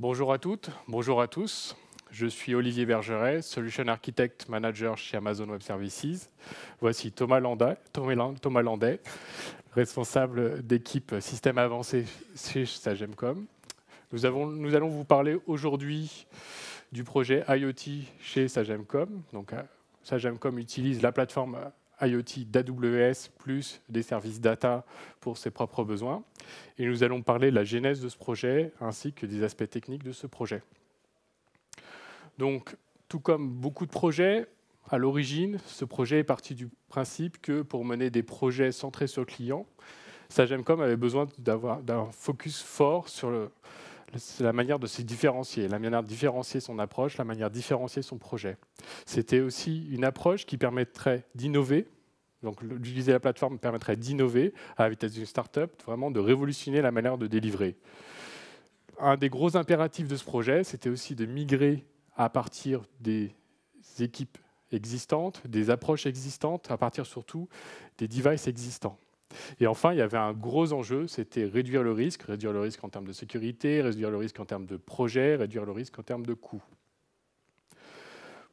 Bonjour à toutes, bonjour à tous. Je suis Olivier Bergeret, Solution Architect Manager chez Amazon Web Services. Voici Thomas Landet, Thomas responsable d'équipe système avancé chez Sagemcom. Nous, allons vous parler aujourd'hui du projet IoT chez Sagemcom. Donc, euh, Sagemcom utilise la plateforme IoT d'AWS plus des services data pour ses propres besoins. Et nous allons parler de la genèse de ce projet ainsi que des aspects techniques de ce projet. Donc, tout comme beaucoup de projets, à l'origine, ce projet est parti du principe que pour mener des projets centrés sur le client, Sagemcom avait besoin d'avoir un focus fort sur le, c'est la manière de se différencier, la manière de différencier son approche, la manière de différencier son projet. C'était aussi une approche qui permettrait d'innover. Donc, d'utiliser la plateforme permettrait d'innover à la vitesse d'une start-up, vraiment de révolutionner la manière de délivrer. Un des gros impératifs de ce projet, c'était aussi de migrer à partir des équipes existantes, des approches existantes, à partir surtout des devices existants. Et enfin, il y avait un gros enjeu, c'était réduire le risque, réduire le risque en termes de sécurité, réduire le risque en termes de projet, réduire le risque en termes de coût.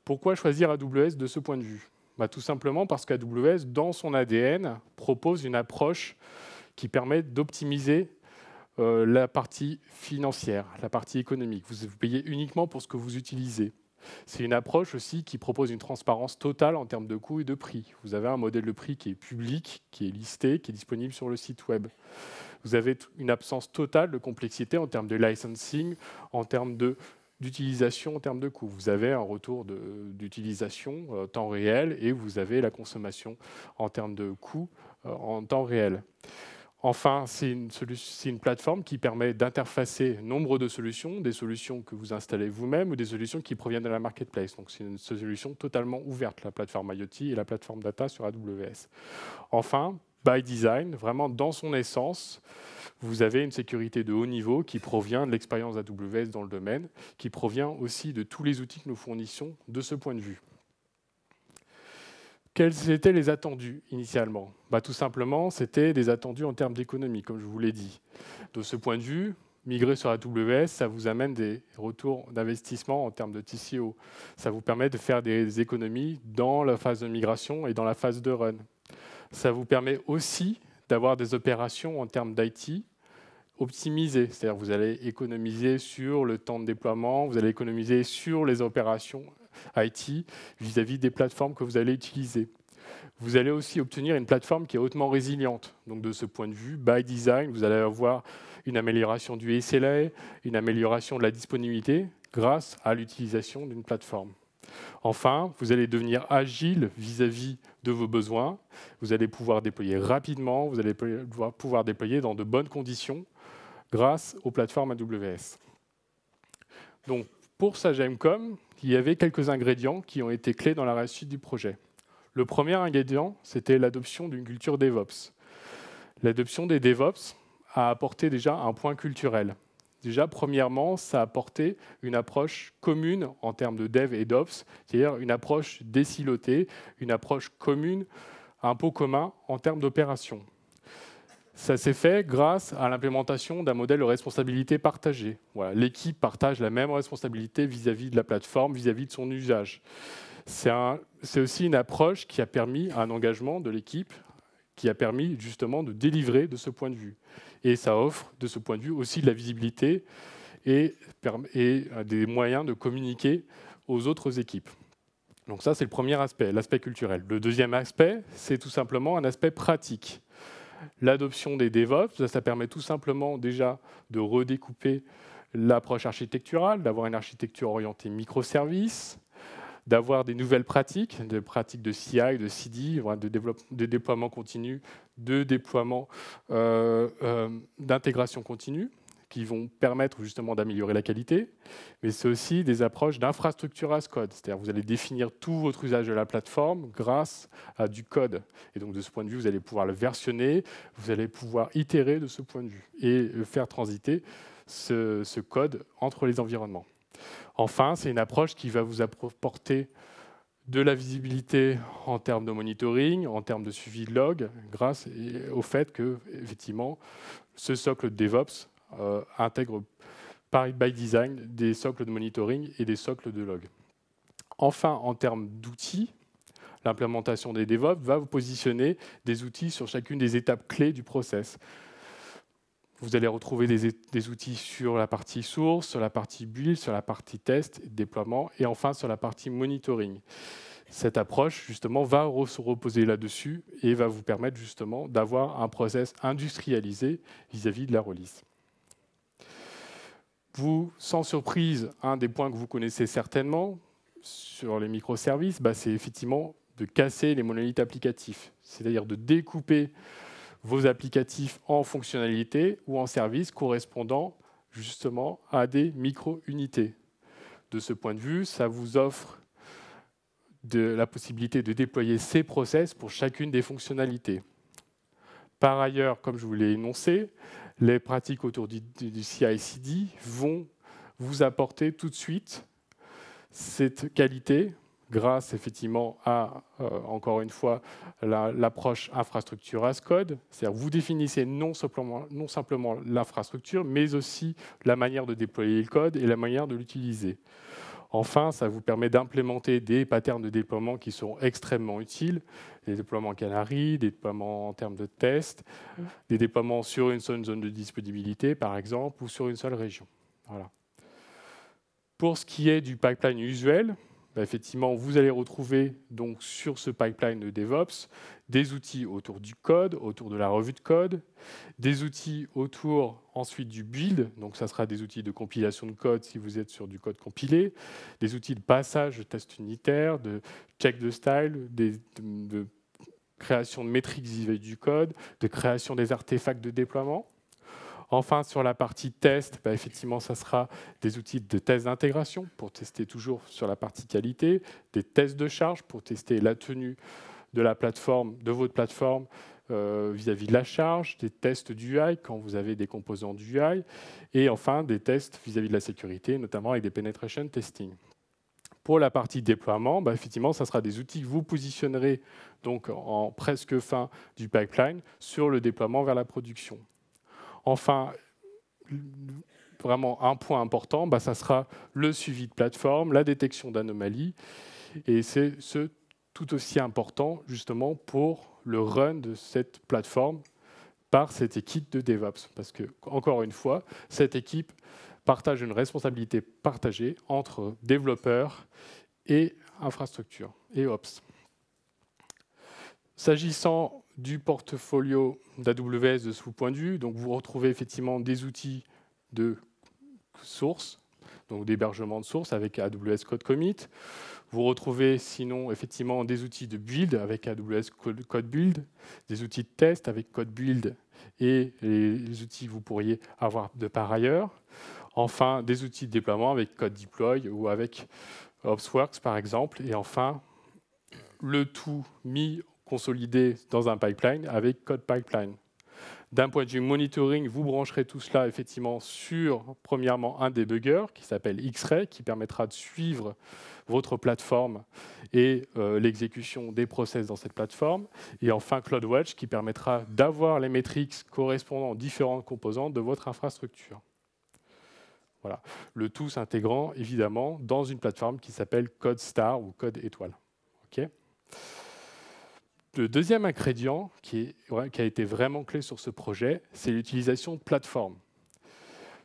Pourquoi choisir AWS de ce point de vue bah, Tout simplement parce qu'AWS, dans son ADN, propose une approche qui permet d'optimiser euh, la partie financière, la partie économique. Vous payez uniquement pour ce que vous utilisez. C'est une approche aussi qui propose une transparence totale en termes de coûts et de prix. Vous avez un modèle de prix qui est public, qui est listé, qui est disponible sur le site web. Vous avez une absence totale de complexité en termes de licensing, en termes d'utilisation en termes de coûts. Vous avez un retour d'utilisation en euh, temps réel et vous avez la consommation en termes de coûts euh, en temps réel. Enfin, c'est une, plateforme qui permet d'interfacer nombre de solutions, des solutions que vous installez vous-même ou des solutions qui proviennent de la marketplace. Donc, c'est une solution totalement ouverte, la plateforme IoT et la plateforme data sur AWS. Enfin, by design, vraiment dans son essence, vous avez une sécurité de haut niveau qui provient de l'expérience AWS dans le domaine, qui provient aussi de tous les outils que nous fournissons de ce point de vue. Quels étaient les attendus initialement bah, Tout simplement, c'était des attendus en termes d'économie, comme je vous l'ai dit. De ce point de vue, migrer sur AWS, ça vous amène des retours d'investissement en termes de TCO. Ça vous permet de faire des économies dans la phase de migration et dans la phase de run. Ça vous permet aussi d'avoir des opérations en termes d'IT optimisées. C'est-à-dire que vous allez économiser sur le temps de déploiement, vous allez économiser sur les opérations IT vis-à-vis des plateformes que vous allez utiliser. Vous allez aussi obtenir une plateforme qui est hautement résiliente. Donc de ce point de vue, by design, vous allez avoir une amélioration du SLA, une amélioration de la disponibilité grâce à l'utilisation d'une plateforme. Enfin, vous allez devenir agile vis-à-vis de vos besoins. Vous allez pouvoir déployer rapidement, vous allez pouvoir déployer dans de bonnes conditions grâce aux plateformes AWS. Donc, pour Sagemcom, il y avait quelques ingrédients qui ont été clés dans la réussite du projet. Le premier ingrédient, c'était l'adoption d'une culture DevOps. L'adoption des DevOps a apporté déjà un point culturel. Déjà, premièrement, ça a apporté une approche commune en termes de dev et d'ops, c'est-à-dire une approche décilotée, une approche commune, un pot commun en termes d'opérations. Ça s'est fait grâce à l'implémentation d'un modèle de responsabilité partagée. L'équipe partage la même responsabilité vis-à-vis de la plateforme, vis-à-vis de son usage. C'est aussi une approche qui a permis un engagement de l'équipe, qui a permis justement de délivrer de ce point de vue. Et ça offre, de ce point de vue, aussi de la visibilité et, et des moyens de communiquer aux autres équipes. Donc ça, c'est le premier aspect, l'aspect culturel. Le deuxième aspect, c'est tout simplement un aspect pratique l'adoption des DevOps. Ça, permet tout simplement déjà de redécouper l'approche architecturale, d'avoir une architecture orientée microservices, d'avoir des nouvelles pratiques, des pratiques de CI, de CD, de, déploiement continu, de déploiement euh, euh, d'intégration continue qui vont permettre justement d'améliorer la qualité, mais c'est aussi des approches d'infrastructure as code, c'est-à-dire vous allez définir tout votre usage de la plateforme grâce à du code. Et donc de ce point de vue, vous allez pouvoir le versionner, vous allez pouvoir itérer de ce point de vue et euh, faire transiter ce, code entre les environnements. Enfin, c'est une approche qui va vous apporter de la visibilité en termes de monitoring, en termes de suivi de log, grâce au fait que, effectivement, ce socle DevOps euh, intègre par by design des socles de monitoring et des socles de log. Enfin, en termes d'outils, l'implémentation des DevOps va vous positionner des outils sur chacune des étapes clés du process. Vous allez retrouver des, des, outils sur la partie source, sur la partie build, sur la partie test, déploiement, et enfin sur la partie monitoring. Cette approche, justement, va se reposer là-dessus et va vous permettre, justement, d'avoir un process industrialisé vis à -vis de la release. Vous, sans surprise, un des points que vous connaissez certainement sur les microservices, bah, c'est effectivement de casser les monolithes applicatifs, c'est-à-dire de découper vos applicatifs en fonctionnalités ou en services correspondant justement à des micro-unités. De ce point de vue, ça vous offre la possibilité de déployer ces process pour chacune des fonctionnalités. Par ailleurs, comme je vous l'ai énoncé, les pratiques autour du, CI/CD vont vous apporter tout de suite cette qualité grâce effectivement à, euh, encore une fois, l'approche infrastructure as code. cest vous définissez non simplement, non simplement l'infrastructure, mais aussi la manière de déployer le code et la manière de l'utiliser. Enfin, ça vous permet d'implémenter des patterns de déploiement qui sont extrêmement utiles, des déploiements canaries, des déploiements en termes de tests, mm. des déploiements sur une seule zone de disponibilité, par exemple, ou sur une seule région. Pour ce qui est du pipeline usuel, bah, effectivement, vous allez retrouver donc sur ce pipeline de DevOps des outils autour du code, autour de la revue de code, des outils autour ensuite du build, donc ça sera des outils de compilation de code si vous êtes sur du code compilé, des outils de passage de tests unitaires, de check de style, de, création de métriques du code, de création des artefacts de déploiement. Enfin, sur la partie test, bah, effectivement, ça sera des outils de test d'intégration pour tester toujours sur la partie qualité, des tests de charge pour tester la tenue de la plateforme, de votre plateforme euh, vis-à-vis de la charge, des tests d'UI quand vous avez des composants d'UI, et enfin des tests vis-à-vis de la sécurité, notamment avec des penetration testing. Pour la partie déploiement, bah, effectivement, ça sera des outils que vous positionnerez donc en presque fin du pipeline sur le déploiement vers la production. Enfin, vraiment un point important, bah, ça sera le suivi de plateforme, la détection d'anomalies, et c'est ce tout aussi important justement pour le run de cette plateforme par cette équipe de DevOps. Parce que, encore une fois, cette équipe partage une responsabilité partagée entre développeurs et infrastructure et Ops. S'agissant du portfolio d'AWS de ce point de vue. Donc vous retrouvez effectivement des outils de source, donc d'hébergement de source avec AWS Code Commit. Vous retrouvez sinon effectivement des outils de build avec AWS Code Build, des outils de test avec Code Build et les outils que vous pourriez avoir de par ailleurs. Enfin, des outils de déploiement avec Code Deploy ou avec OpsWorks par exemple. Et enfin, le tout mis consolidé dans un pipeline avec code pipeline. D'un point de vue monitoring, vous brancherez tout cela effectivement sur, premièrement, un débugger qui s'appelle X-Ray, qui permettra de suivre votre plateforme et euh, l'exécution des process dans cette plateforme. Et enfin, CloudWatch, qui permettra d'avoir les métriques correspondant aux différentes composantes de votre infrastructure. Voilà. Le tout s'intégrant, évidemment, dans une plateforme qui s'appelle CodeStar ou Code Étoile. OK le deuxième ingrédient qui, a été vraiment clé sur ce projet, c'est l'utilisation de plateformes.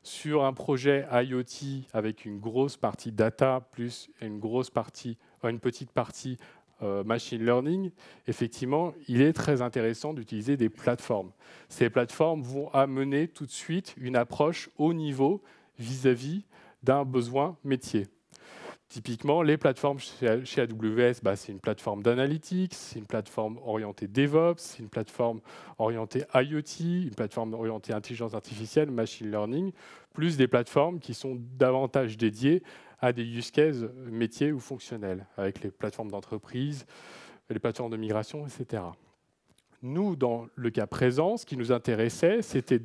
Sur un projet IoT avec une grosse partie data plus une grosse partie, une petite partie euh, machine learning, effectivement, il est très intéressant d'utiliser des plateformes. Ces plateformes vont amener tout de suite une approche haut niveau vis-à-vis d'un besoin métier. Typiquement, les plateformes chez AWS, bah, c'est une plateforme d'analytics, c'est une plateforme orientée DevOps, c'est une plateforme orientée IoT, une plateforme orientée intelligence artificielle, machine learning, plus des plateformes qui sont davantage dédiées à des use cases euh, métiers ou fonctionnels, avec les plateformes d'entreprise, les plateformes de migration, etc. Nous, dans le cas présent, ce qui nous intéressait, c'était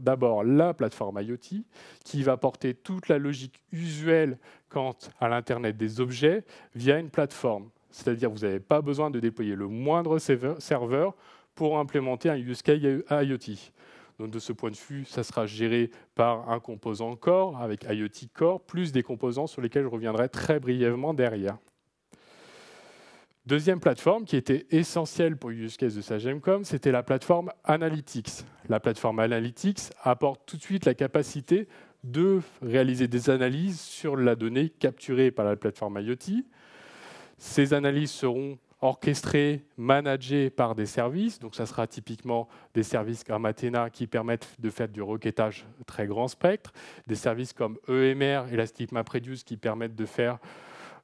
d'abord la plateforme IoT, qui va porter toute la logique usuelle quant à l'Internet des objets via une plateforme. C'est-à-dire vous n'avez pas besoin de déployer le moindre serveur pour implémenter un use case IoT. Donc de ce point de vue, ça sera géré par un composant core avec IoT core, plus des composants sur lesquels je reviendrai très brièvement derrière. Deuxième plateforme qui était essentielle pour le use de Sagemcom, c'était la plateforme Analytics. La plateforme Analytics apporte tout de suite la capacité de réaliser des analyses sur la donnée capturée par la plateforme IoT. Ces analyses seront orchestrées, managées par des services. Donc, ça sera typiquement des services comme Athena qui permettent de faire du requêtage très grand spectre, des services comme EMR, Elastic MapReduce, qui permettent de faire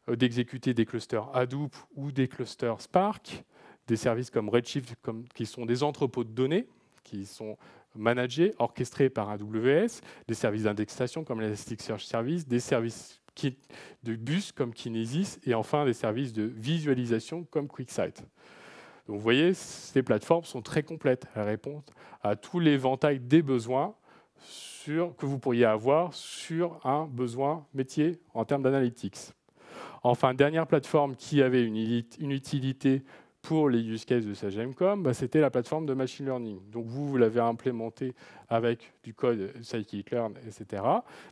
euh, d'exécuter des clusters Hadoop ou des clusters Spark, des services comme Redshift qui sont des entrepôts de données qui sont managés, orchestrés par AWS, des services d'indexation comme Search Service, des services de bus comme Kinesis et enfin des services de visualisation comme QuickSight. Donc vous voyez, ces plateformes sont très complètes. Elles répondent à tout l'éventail des besoins sur, que vous pourriez avoir sur un besoin métier en termes d'analytics. Enfin, dernière plateforme qui avait une, utilité pour les use cases de Sagemcom, bah, c'était la plateforme de machine learning. Donc vous, vous l'avez implémentée avec du code scikit-learn, etc.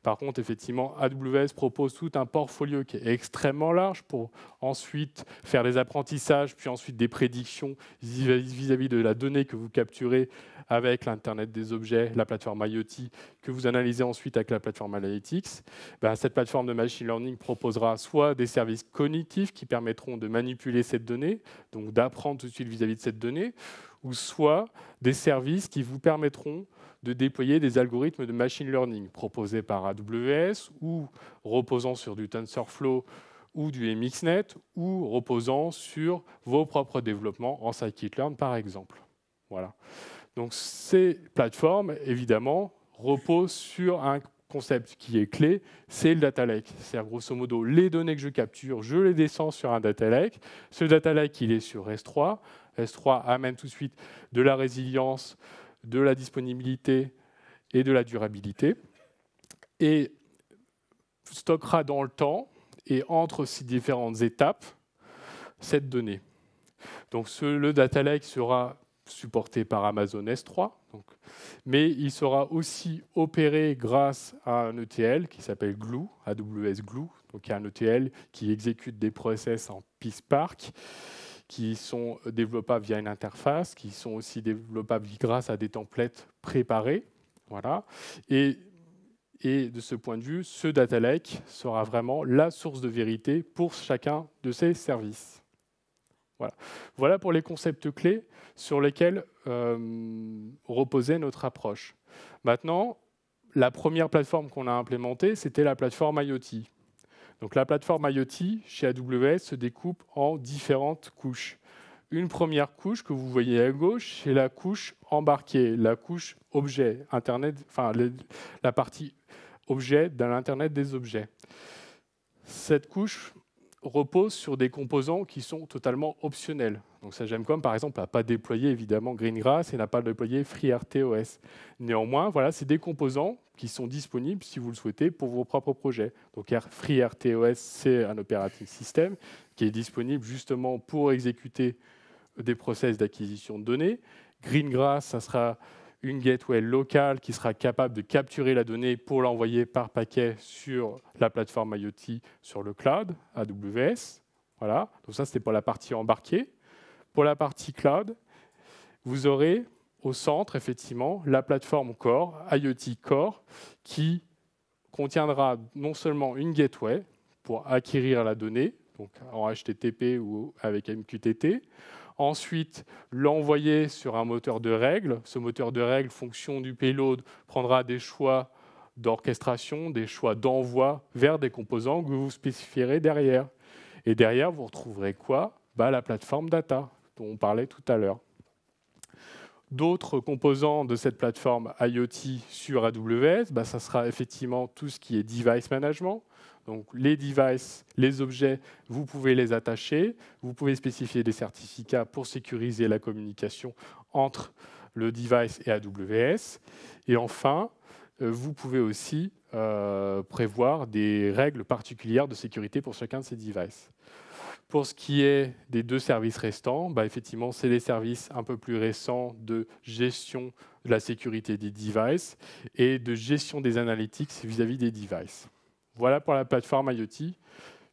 Par contre, effectivement, AWS propose tout un portfolio qui est extrêmement large pour ensuite faire des apprentissages, puis ensuite des prédictions vis-à-vis de la donnée que vous capturez avec l'Internet des objets, la plateforme IoT, que vous analysez ensuite avec la plateforme Analytics. Bah, cette plateforme de machine learning proposera soit des services cognitifs qui permettront de manipuler cette donnée, donc d'apprendre tout de suite vis à -vis de cette donnée, ou soit des services qui vous permettront de déployer des algorithmes de machine learning proposés par AWS ou reposant sur du TensorFlow ou du MXNet ou reposant sur vos propres développements en scikit-learn par exemple. Voilà. Donc ces plateformes, évidemment, reposent sur un concept qui est clé, c'est le data lake. C'est-à-dire, grosso modo, les données que je capture, je les descends sur un data lake. Ce data lake, il est sur S3. S3 amène tout de suite de la résilience, de la disponibilité et de la durabilité, et stockera dans le temps et entre ces différentes étapes cette donnée. Donc ce, le data lake sera supporté par Amazon S3, mais il sera aussi opéré grâce à un ETL qui s'appelle Glue, AWS Glue, donc un ETL qui exécute des process en PySpark, qui sont euh, développables via une interface, qui sont aussi développables grâce à des templates préparés. Voilà. Et, de ce point de vue, ce data lake sera vraiment la source de vérité pour chacun de ces services. Voilà, voilà pour les concepts clés sur lesquels euh, reposait notre approche. Maintenant, la première plateforme qu'on a implémentée, c'était la plateforme IoT. Donc la plateforme IoT chez AWS se découpe en différentes couches. Une première couche que vous voyez à gauche, c'est la couche embarquée, la couche objet, Internet, enfin la partie objet dans l'Internet des objets. Cette couche repose sur des composants qui sont totalement optionnels. Donc ça, par exemple, n'a pas déployé évidemment Greengrass et n'a pas déployé FreeRTOS. Néanmoins, voilà, c'est des composants qui sont disponibles, si vous le souhaitez, pour vos propres projets. Donc FreeRTOS, c'est un operating system qui est disponible justement pour exécuter des process d'acquisition de données. Greengrass, ça sera une gateway locale qui sera capable de capturer la donnée pour l'envoyer par paquet sur la plateforme IoT sur le cloud, AWS. Voilà. Donc ça, c'était pour la partie embarquée. Pour la partie cloud, vous aurez au centre, effectivement, la plateforme Core, IoT Core, qui contiendra non seulement une gateway pour acquérir la donnée, donc en HTTP ou avec MQTT, ensuite l'envoyer sur un moteur de règles. Ce moteur de règles, fonction du payload, prendra des choix d'orchestration, des choix d'envoi vers des composants que vous spécifierez derrière. Et derrière, vous retrouverez quoi bah, La plateforme data dont on parlait tout à l'heure d'autres composants de cette plateforme IoT sur AWS, bah, ça sera effectivement tout ce qui est device management. Donc les devices, les objets, vous pouvez les attacher, vous pouvez spécifier des certificats pour sécuriser la communication entre le device et AWS. Et enfin, euh, vous pouvez aussi euh, prévoir des règles particulières de sécurité pour chacun de ces devices. Pour ce qui est des deux services restants, bah effectivement, c'est les services un peu plus récents de gestion de la sécurité des devices et de gestion des analytics vis-à-vis des devices. Voilà pour la plateforme IoT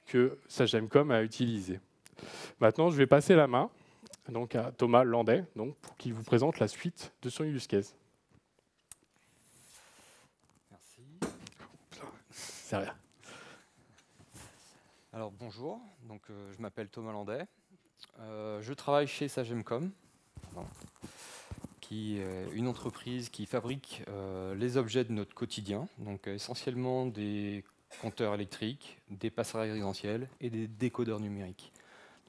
que Sagemcom a utilisée. Maintenant, je vais passer la main donc, à Thomas Landais donc, pour qu'il vous présente la suite de son use case. Merci. C'est rien. Alors bonjour, donc, euh, je m'appelle Thomas Landais. Euh, je travaille chez Sagemcom, qui est une entreprise qui fabrique euh, les objets de notre quotidien, donc essentiellement des compteurs électriques, des passerelles résidentielles et des décodeurs numériques.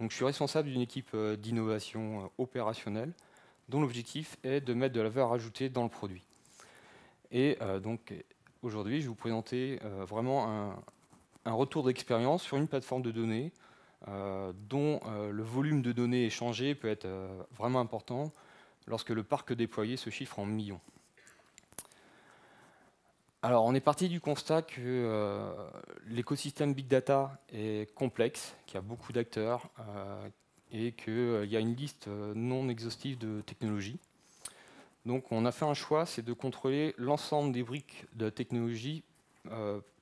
Donc, je suis responsable d'une équipe d'innovation opérationnelle dont l'objectif est de mettre de la valeur ajoutée dans le produit. Et donc aujourd'hui, je vais vous présenter vraiment un, un retour d'expérience sur une plateforme de données euh, dont euh, le volume de données échangées peut être euh, vraiment important lorsque le parc déployé se chiffre en millions. Alors, on est parti du constat que l'écosystème Big Data est complexe, qu'il y a beaucoup d'acteurs et qu'il y a une liste non exhaustive de technologies. Donc, on a fait un choix, c'est de contrôler l'ensemble des briques de technologies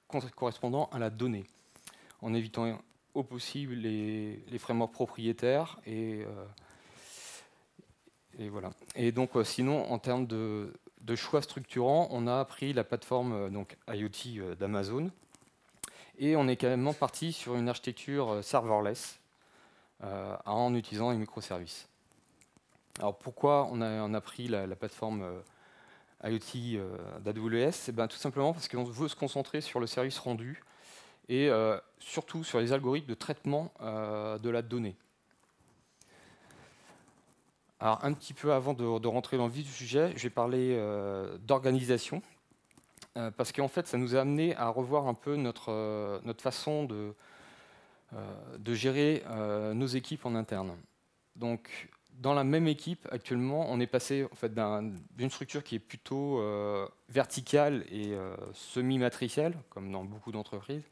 correspondant à la donnée, en évitant au possible les, frameworks propriétaires euh, et, voilà. Et donc euh, sinon, en termes de, choix structurants, on a pris la plateforme euh, donc IoT d'Amazon et on est quand carrément parti sur une architecture serverless en utilisant les microservices. Alors pourquoi on a, pris la plateforme IoT euh, d'AWS eh ben, Tout simplement parce qu'on veut se concentrer sur le service rendu et euh, surtout sur les algorithmes de traitement euh, de la donnée. Alors un petit peu avant de, rentrer dans le vif du sujet, je vais parler d'organisation, parce qu'en fait ça nous a amené à revoir un peu notre, notre façon de, de gérer nos équipes en interne. Donc dans la même équipe, actuellement, on est passé en fait, d'une structure qui est plutôt euh, verticale et euh, semi-matricielle, comme dans beaucoup d'entreprises,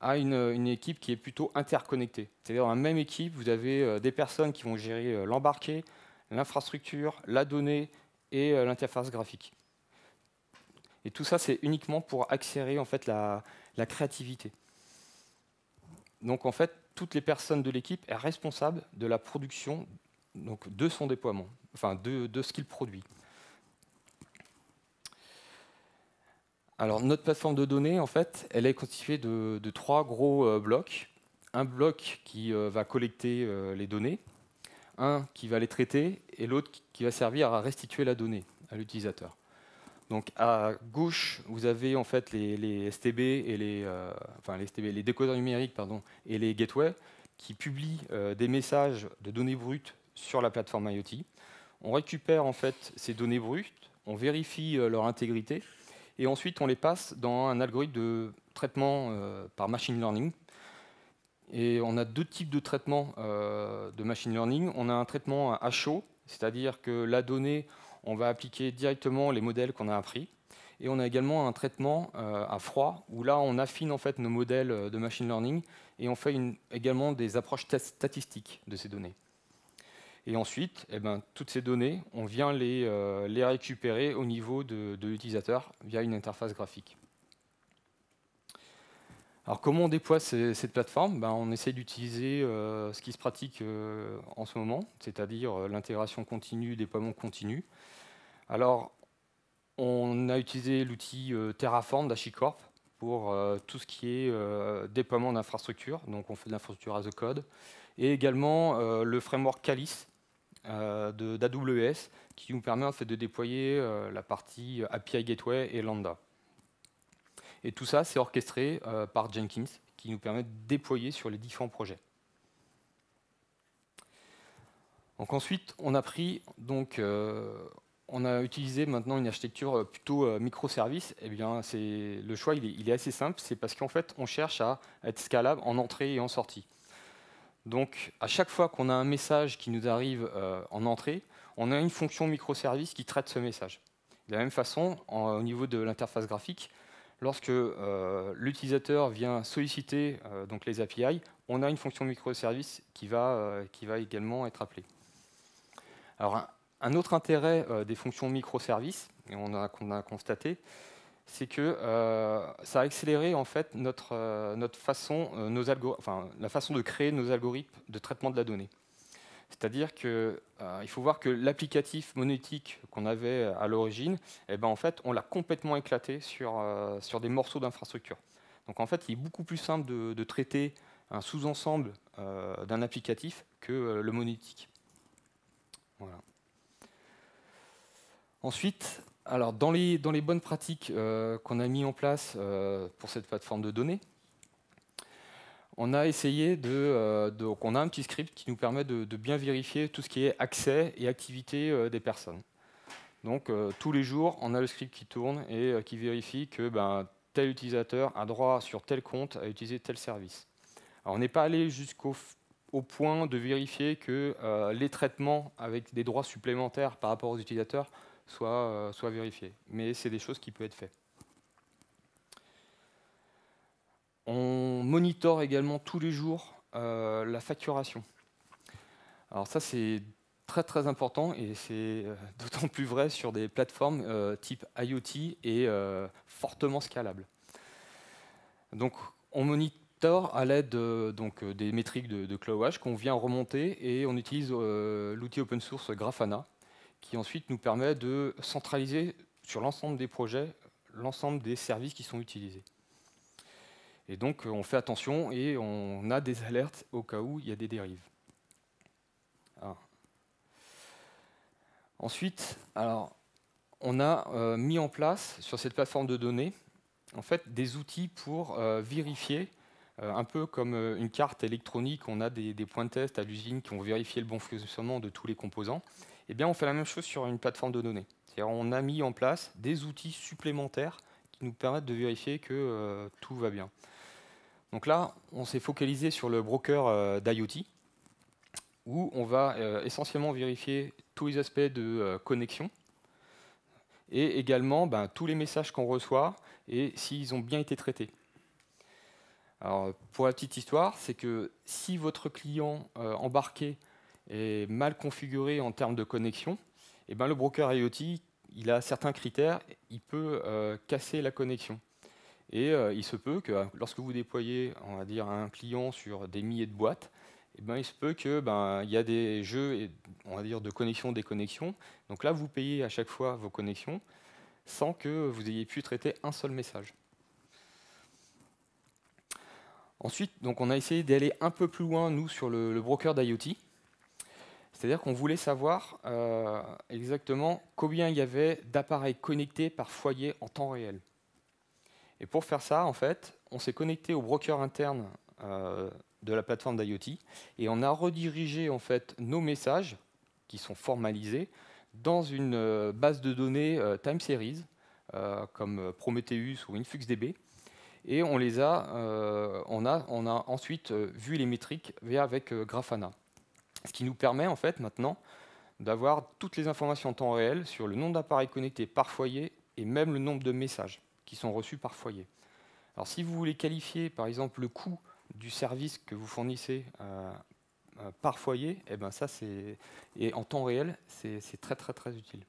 à une, équipe qui est plutôt interconnectée. C'est-à-dire, dans la même équipe, vous avez euh, des personnes qui vont gérer l'embarqué, l'infrastructure, la donnée et l'interface graphique. Et tout ça, c'est uniquement pour accélérer en fait, la, la créativité. Donc, en fait, toutes les personnes de l'équipe sont responsables de la production donc de son déploiement, enfin de, de ce qu'il produit. Alors notre plateforme de données, en fait, elle est constituée de, trois gros euh, blocs. Un bloc qui euh, va collecter euh, les données, un qui va les traiter et l'autre qui va servir à restituer la donnée à l'utilisateur. Donc à gauche, vous avez en fait les, STB et les, enfin, les, STB, les décodeurs numériques pardon, et les gateways qui publient des messages de données brutes sur la plateforme IoT. On récupère en fait ces données brutes, on vérifie euh, leur intégrité, et ensuite on les passe dans un algorithme de traitement euh, par machine learning. Et on a deux types de traitement euh, de machine learning. On a un traitement à chaud, c'est-à-dire que la donnée, on va appliquer directement les modèles qu'on a appris. Et on a également un traitement à froid, où là, on affine en fait nos modèles de machine learning et on fait également des approches statistiques de ces données. Et ensuite, eh ben, toutes ces données, on vient les, euh, récupérer au niveau de, l'utilisateur via une interface graphique. Alors comment on déploie cette plateforme ben, On essaie d'utiliser euh, ce qui se pratique euh, en ce moment, c'est-à-dire l'intégration continue, déploiement continu. Alors, on a utilisé l'outil Terraform d'Achicorp pour tout ce qui est déploiement d'infrastructures, donc on fait de l'infrastructure as a code, et également le framework Calice, euh, d'AWS qui nous permet en fait, de déployer euh, la partie API Gateway et Lambda. Et tout ça, c'est orchestré euh, par Jenkins, qui nous permet de déployer sur les différents projets. Donc ensuite, on a pris, donc, on a utilisé maintenant une architecture plutôt microservice. Eh bien, c'est le choix, est, il est assez simple. C'est parce qu'en fait, on cherche à être scalable en entrée et en sortie. Donc, à chaque fois qu'on a un message qui nous arrive euh, en entrée, on a une fonction microservice qui traite ce message. De la même façon, au niveau de l'interface graphique, lorsque euh, l'utilisateur vient solliciter euh, les API, on a une fonction microservice qui va, également être appelée. Alors, un, autre intérêt des fonctions microservices, et on qu'on a constaté, c'est que euh, ça a accéléré en fait notre, euh, notre façon, euh, enfin, la façon de créer nos algorithmes de traitement de la donnée. C'est-à-dire qu'il il faut voir que l'applicatif monétique qu'on avait à l'origine, eh ben, en fait, on l'a complètement éclaté sur, sur des morceaux d'infrastructure. Donc en fait, il est beaucoup plus simple de, traiter un sous-ensemble d'un applicatif que le monétique. Ensuite, alors, dans les, bonnes pratiques euh, qu'on a mis en place euh, pour cette plateforme de données, on a essayé de, euh, a un petit script qui nous permet de, bien vérifier tout ce qui est accès et activité des personnes. Donc, tous les jours, on a le script qui tourne et qui vérifie que ben, tel utilisateur a droit sur tel compte à utiliser tel service. on n'est pas allé jusqu'au point de vérifier que les traitements avec des droits supplémentaires par rapport aux utilisateurs euh, soit, vérifié. Mais c'est des choses qui peuvent être faites. On monitore également tous les jours euh, la facturation. Alors ça, c'est très très important et c'est euh, d'autant plus vrai sur des plateformes type IoT et fortement scalable. Donc on monitore à l'aide des métriques de, de CloudWatch qu'on vient remonter et on utilise l'outil open source Grafana qui ensuite nous permet de centraliser sur l'ensemble des projets l'ensemble des services qui sont utilisés. Et donc euh, on fait attention et on a des alertes au cas où il y a des dérives. Ensuite, alors, on a euh, mis en place sur cette plateforme de données en fait, des outils pour euh, vérifier, un peu comme une carte électronique, on a des, des points de test à l'usine qui ont vérifié le bon fonctionnement de tous les composants. Eh on fait la même chose sur une plateforme de données. cest on a mis en place des outils supplémentaires qui nous permettent de vérifier que euh, tout va bien. Donc là, on s'est focalisé sur le broker euh, d'IoT, où on va euh, essentiellement vérifier tous les aspects de connexion, et également ben, tous les messages qu'on reçoit, et s'ils ont bien été traités. pour la petite histoire, c'est que si votre client embarquait est mal configuré en termes de connexion, et eh ben le broker IoT, il a certains critères, il peut euh, casser la connexion. Et euh, il se peut que lorsque vous déployez, on va dire, un client sur des milliers de boîtes, eh ben, il se peut qu'il ben, y a des jeux, on va dire, de connexion-déconnexion. Donc là, vous payez à chaque fois vos connexions sans que vous ayez pu traiter un seul message. Ensuite, donc, on a essayé d'aller un peu plus loin, nous, sur le, le broker d'IoT. C'est-à-dire qu'on voulait savoir euh, exactement combien il y avait d'appareils connectés par foyer en temps réel. Et pour faire ça, en fait, on s'est connecté au broker interne euh, de la plateforme d'IoT et on a redirigé en fait nos messages qui sont formalisés dans une euh, base de données time series comme Prometheus ou InfluxDB et on les a, on a, on a ensuite vu les métriques avec Grafana. Ce qui nous permet en fait maintenant d'avoir toutes les informations en temps réel sur le nombre d'appareils connectés par foyer et même le nombre de messages qui sont reçus par foyer. Alors si vous voulez qualifier par exemple le coût du service que vous fournissez euh, euh, par foyer, et eh ben ça c'est et en temps réel, c'est très très très utile.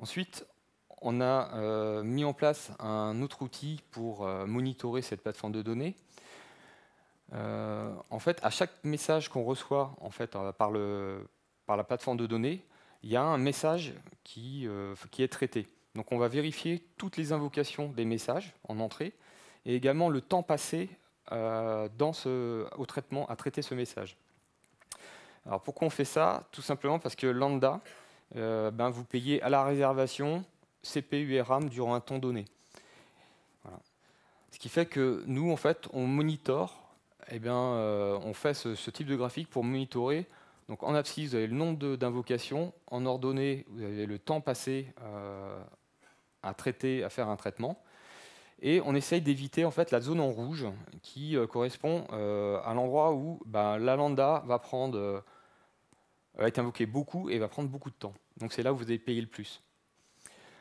Ensuite, on a euh, mis en place un autre outil pour monitorer cette plateforme de données en fait, à chaque message qu'on reçoit en fait, euh, par, la plateforme de données, il y a un message euh, qui, est traité. Donc on va vérifier toutes les invocations des messages en entrée et également le temps passé euh, au traitement à traiter ce message. Alors pourquoi on fait ça Tout simplement parce que lambda, ben, vous payez à la réservation CPU et RAM durant un temps donné. Ce qui fait que nous, en fait, on monitore eh bien, euh, on fait ce, type de graphique pour monitorer. Donc en abscisse, vous avez le nombre d'invocations. En ordonnée, vous avez le temps passé euh, à traiter, à faire un traitement. Et on essaye d'éviter en fait la zone en rouge qui euh, correspond à l'endroit où bah, la lambda va prendre, être invoquée beaucoup et va prendre beaucoup de temps. Donc c'est là où vous allez payer le plus.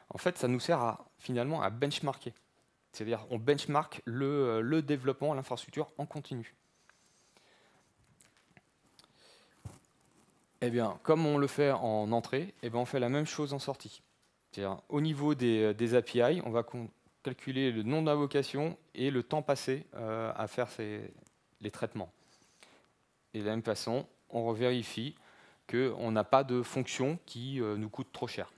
En fait, ça nous sert à, finalement à benchmarker. C'est-à-dire on benchmark euh, le, développement, l'infrastructure en continu. Eh bien, comme on le fait en entrée, eh bien, on fait la même chose en sortie. au niveau des, euh, API, on va calculer le nombre d'invocations et le temps passé euh, à faire les traitements. Et de la même façon, on vérifie qu'on n'a pas de fonction qui nous coûte trop cher.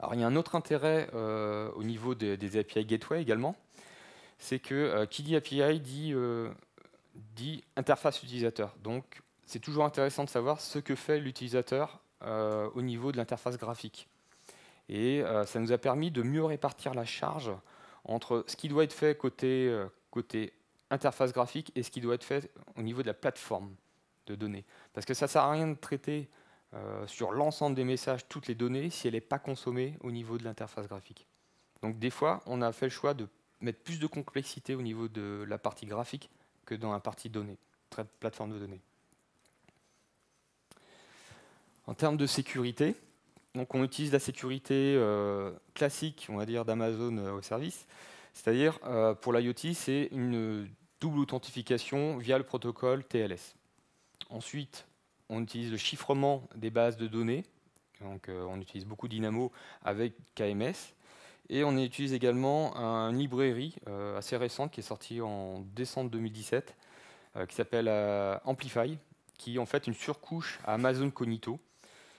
Alors il y a un autre intérêt euh, au niveau des, API Gateway également, c'est que euh, qui dit API euh, dit, interface utilisateur. Donc c'est toujours intéressant de savoir ce que fait l'utilisateur au niveau de l'interface graphique. Et ça nous a permis de mieux répartir la charge entre ce qui doit être fait côté, côté interface graphique et ce qui doit être fait au niveau de la plateforme de données. Parce que ça ne sert à rien de traiter euh, sur l'ensemble des messages, toutes les données, si elle n'est pas consommée au niveau de l'interface graphique. Donc des fois, on a fait le choix de mettre plus de complexité au niveau de la partie graphique que dans la partie données, plateforme de données. En termes de sécurité, donc on utilise la sécurité euh, classique, on va dire, d'Amazon euh, au service. C'est-à-dire, pour l'IoT, c'est une double authentification via le protocole TLS. Ensuite, on utilise le chiffrement des bases de données. Donc, euh, on utilise beaucoup Dynamo avec KMS. Et on utilise également une librairie euh, assez récente qui est sortie en décembre 2017, euh, qui s'appelle Amplify, qui est en fait une surcouche à Amazon Cognito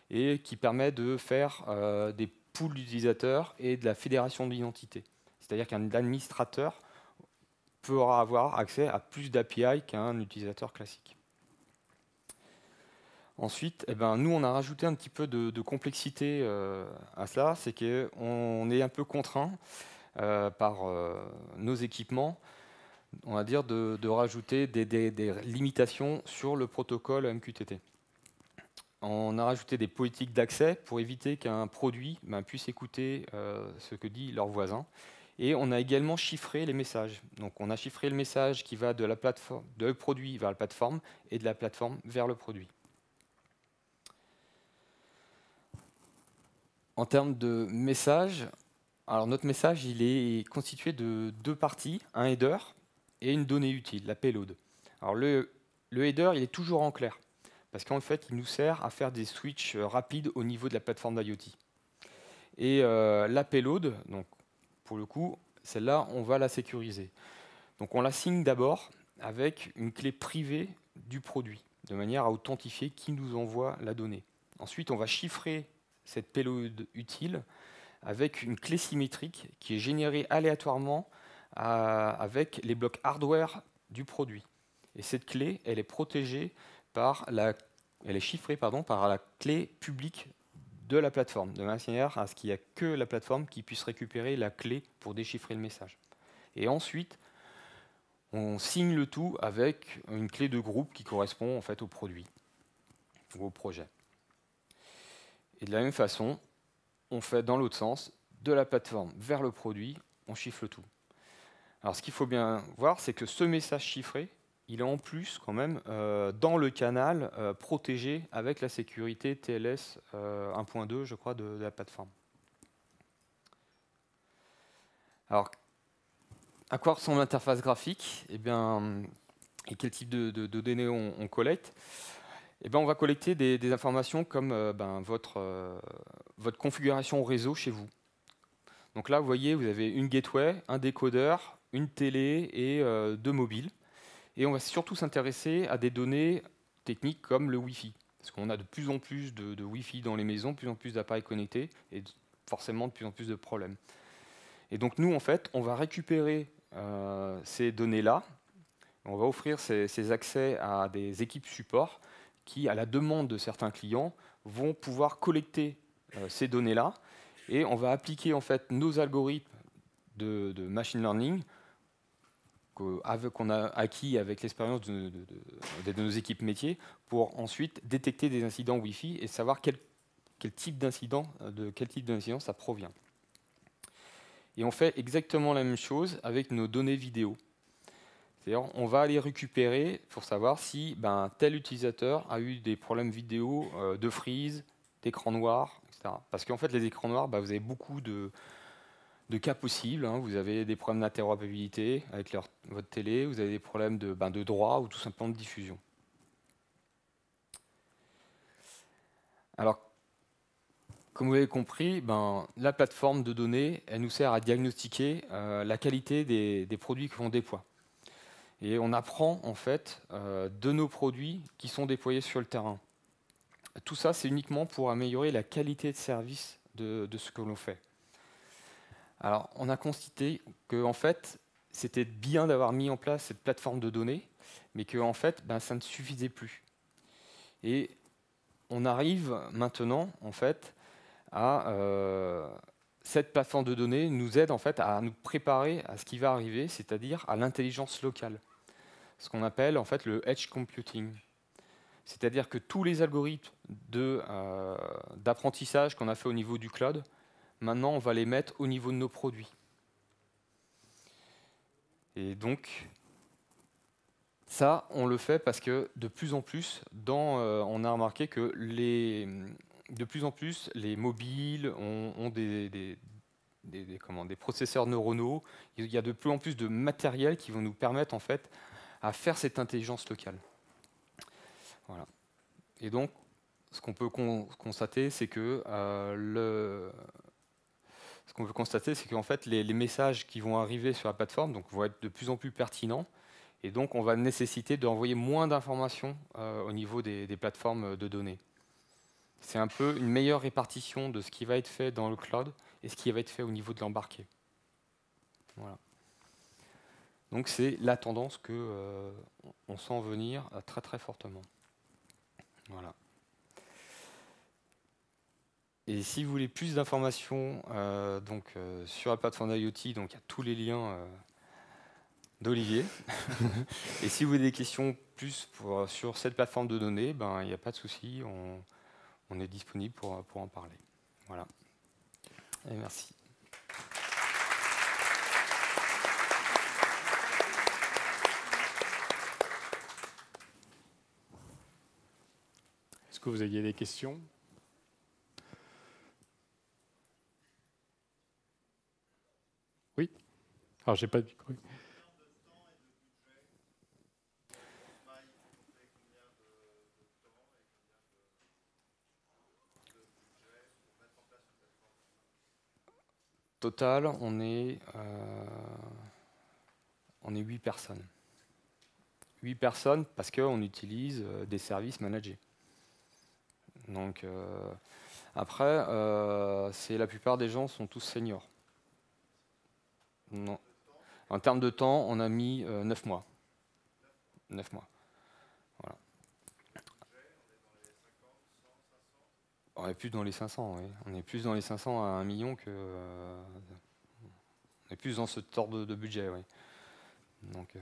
et qui permet de faire des pools d'utilisateurs et de la fédération d'identité. C'est-à-dire qu'un administrateur pourra avoir accès à plus d'API qu'un utilisateur classique. Ensuite, eh ben, nous, on a rajouté un petit peu de, complexité euh, à cela, c'est qu'on est un peu contraint euh, par euh, nos équipements, on va dire, de, rajouter des, limitations sur le protocole MQTT. On a rajouté des politiques d'accès pour éviter qu'un produit ben, puisse écouter ce que dit leur voisin. Et on a également chiffré les messages. Donc on a chiffré le message qui va de la plateforme, de produit vers la plateforme et de la plateforme vers le produit. En termes de message, alors notre message, il est constitué de deux parties, un header et une donnée utile, la payload. Alors le, header, il est toujours en clair, parce qu'en fait, il nous sert à faire des switches rapides au niveau de la plateforme d'IoT. Et euh, la payload, donc pour le coup, celle-là, on va la sécuriser. Donc on la signe d'abord avec une clé privée du produit, de manière à authentifier qui nous envoie la donnée. Ensuite, on va chiffrer cette payload utile avec une clé symétrique qui est générée aléatoirement euh, avec les blocs hardware du produit. Et cette clé, elle est protégée par la, est chiffrée pardon, par la clé publique de la plateforme, de manière à ce qu'il n'y a que la plateforme qui puisse récupérer la clé pour déchiffrer le message. Et ensuite, on signe le tout avec une clé de groupe qui correspond en fait au produit ou au projet. Et de la même façon, on fait dans l'autre sens, de la plateforme vers le produit, on chiffre tout. Alors ce qu'il faut bien voir, c'est que ce message chiffré, il est en plus quand même euh, dans le canal euh, protégé avec la sécurité TLS 1.2, euh, je crois, de, la plateforme. Alors, à quoi ressemble l'interface graphique eh bien, Et quel type de, données on collecte eh ben, on va collecter des, informations comme euh, ben, votre, euh, votre configuration réseau chez vous. Donc là, vous voyez, vous avez une gateway, un décodeur, une télé et euh, deux mobiles. Et on va surtout s'intéresser à des données techniques comme le Wi-Fi. Parce qu'on a de plus en plus de, Wi-Fi dans les maisons, de plus en plus d'appareils connectés et forcément de plus en plus de problèmes. Et donc nous, en fait, on va récupérer ces données-là. On va offrir ces, ces accès à des équipes support qui, à la demande de certains clients, vont pouvoir collecter euh, ces données-là. Et on va appliquer en fait nos algorithmes de, machine learning qu'on a acquis avec l'expérience de, nos équipes métiers pour ensuite détecter des incidents Wi-Fi et savoir type d'incident, euh, de quel type d'incident ça provient. Et on fait exactement la même chose avec nos données vidéo on va aller récupérer pour savoir si ben, tel utilisateur a eu des problèmes vidéo euh, de freeze, d'écran noir, etc. Parce qu'en fait, les écrans noirs, ben, vous avez beaucoup de, cas possibles. Hein. Vous avez des problèmes d'interopérabilité avec votre télé, vous avez des problèmes de, ben, de droit ou tout simplement de diffusion. Alors, comme vous l'avez compris, la plateforme de données, elle nous sert à diagnostiquer euh, la qualité des, produits que l'on déploie. Et on apprend en fait euh, de nos produits qui sont déployés sur le terrain. Tout ça, c'est uniquement pour améliorer la qualité de service de, ce que l'on fait. Alors, on a constaté que en fait, c'était bien d'avoir mis en place cette plateforme de données, mais que en fait, ben, ça ne suffisait plus. Et on arrive maintenant, en fait, à euh, cette plateforme de données nous aide en fait à nous préparer à ce qui va arriver, c'est-à-dire à l'intelligence locale ce qu'on appelle en fait le edge computing. C'est-à-dire que tous les algorithmes euh, d'apprentissage qu'on a fait au niveau du cloud, maintenant on va les mettre au niveau de nos produits. Et donc, ça, on le fait parce que de plus en plus, dans, euh, on a remarqué que les, de plus en plus, les mobiles ont, des, des, des, des, processeurs neuronaux. Il y a de plus en plus de matériel qui vont nous permettre en fait à faire cette intelligence locale. Voilà. Et donc, ce qu'on peut constater, c'est que euh, le... ce qu'on constater, c'est qu'en fait, les, messages qui vont arriver sur la plateforme vont être de plus en plus pertinents. Et donc, on va nécessiter d'envoyer moins d'informations euh, au niveau des, des, plateformes de données. C'est un peu une meilleure répartition de ce qui va être fait dans le cloud et ce qui va être fait au niveau de l'embarqué. Voilà. Donc c'est la tendance que euh, on sent venir euh, très très fortement. Voilà. Et si vous voulez plus d'informations euh, donc sur la plateforme IoT, il y a tous les liens d'Olivier. Et si vous avez des questions plus sur cette plateforme de données, ben, il n'y a pas de souci, on, on, est disponible pour, pour en parler. Voilà. Et merci. que vous aviez des questions Oui Alors, ah, j'ai pas de micro. Total, on est, euh, on est 8 personnes. 8 personnes parce qu'on utilise euh, des services managés. Donc, euh, après, euh, c'est la plupart des gens sont tous seniors. Non. En termes de temps, on a mis 9 euh, mois. 9 mois. Voilà. On est plus dans les 500, oui. On est plus dans les 500 à 1 million que. on est plus dans ce tordre de, de budget, oui. Donc. Euh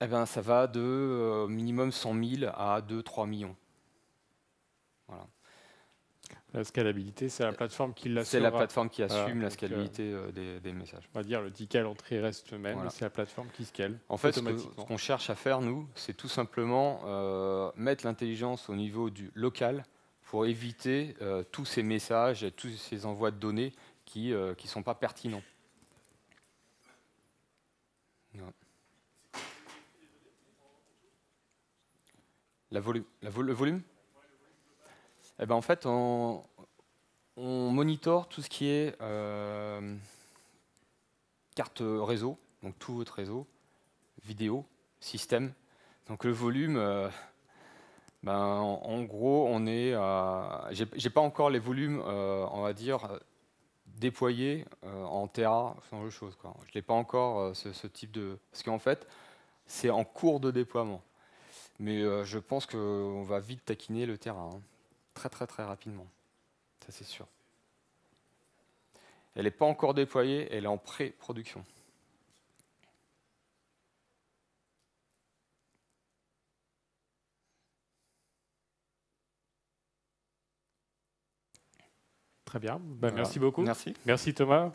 eh ben, ça va de euh, minimum 100 000 à 2-3 millions. La scalabilité, c'est la plateforme qui l'assume. C'est la plateforme qui assume la euh, scalabilité euh, des, messages. On va dire le ticket entrée reste le même, c'est la plateforme qui scale. En fait, ce qu'on cherche à faire, nous, c'est tout simplement mettre l'intelligence au niveau du local pour éviter tous ces messages, et tous ces envois de données qui ne sont pas pertinents. le volume eh ben, En fait, on, on monitore tout ce qui est euh, carte réseau, donc tout votre réseau, vidéo, système. Donc le volume, euh, ben, en, gros, on est. J'ai pas encore les volumes, euh, on va dire, déployés en Terra, sans chose. Quoi. Je n'ai pas encore ce, ce, type de. Parce qu'en fait, c'est en cours de déploiement. Mais euh, je pense qu'on va vite taquiner le terrain, hein. très très très rapidement, ça c'est sûr. Elle n'est pas encore déployée, elle est en pré-production. Très bien. Bah, merci beaucoup. Merci. Merci Thomas.